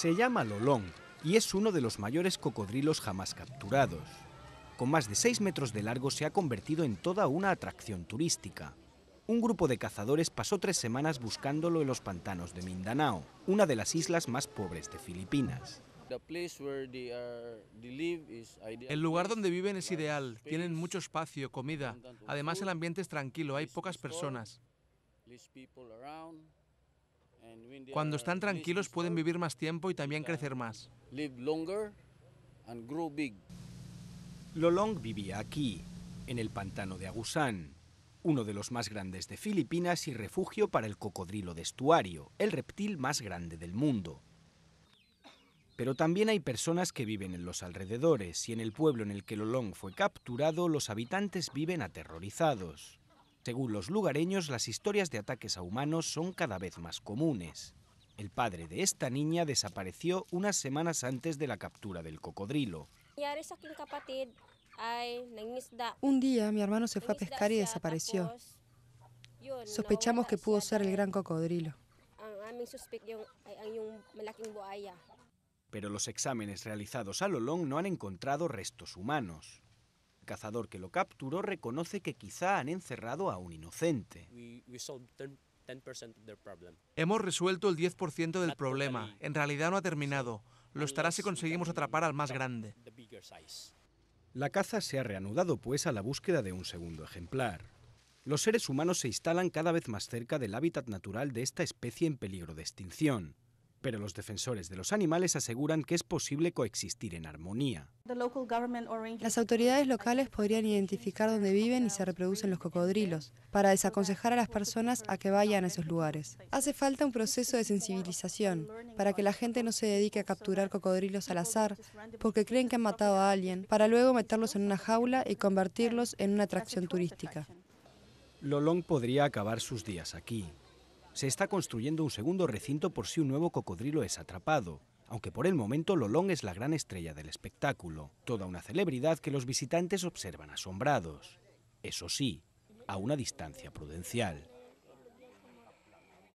Se llama Lolong y es uno de los mayores cocodrilos jamás capturados. Con más de 6 metros de largo se ha convertido en toda una atracción turística. Un grupo de cazadores pasó tres semanas buscándolo en los pantanos de Mindanao, una de las islas más pobres de Filipinas. El lugar donde viven es ideal, tienen mucho espacio, comida, además el ambiente es tranquilo, hay pocas personas. Cuando están tranquilos pueden vivir más tiempo y también crecer más. Lolong vivía aquí, en el pantano de Agusan, uno de los más grandes de Filipinas y refugio para el cocodrilo de estuario, el reptil más grande del mundo. Pero también hay personas que viven en los alrededores y en el pueblo en el que Lolong fue capturado los habitantes viven aterrorizados. Según los lugareños, las historias de ataques a humanos son cada vez más comunes. El padre de esta niña desapareció unas semanas antes de la captura del cocodrilo. Un día mi hermano se fue a pescar y desapareció. Sospechamos que pudo ser el gran cocodrilo. Pero los exámenes realizados a Lolong no han encontrado restos humanos. El cazador que lo capturó reconoce que quizá han encerrado a un inocente. Hemos resuelto el 10% del problema. En realidad no ha terminado. Lo estará si conseguimos atrapar al más grande. La caza se ha reanudado pues a la búsqueda de un segundo ejemplar. Los seres humanos se instalan cada vez más cerca del hábitat natural de esta especie en peligro de extinción, pero los defensores de los animales aseguran que es posible coexistir en armonía. Las autoridades locales podrían identificar dónde viven y se reproducen los cocodrilos para desaconsejar a las personas a que vayan a esos lugares. Hace falta un proceso de sensibilización para que la gente no se dedique a capturar cocodrilos al azar porque creen que han matado a alguien para luego meterlos en una jaula y convertirlos en una atracción turística. Lolong podría acabar sus días aquí. Se está construyendo un segundo recinto por si un nuevo cocodrilo es atrapado aunque por el momento Lolong es la gran estrella del espectáculo, toda una celebridad que los visitantes observan asombrados. Eso sí, a una distancia prudencial.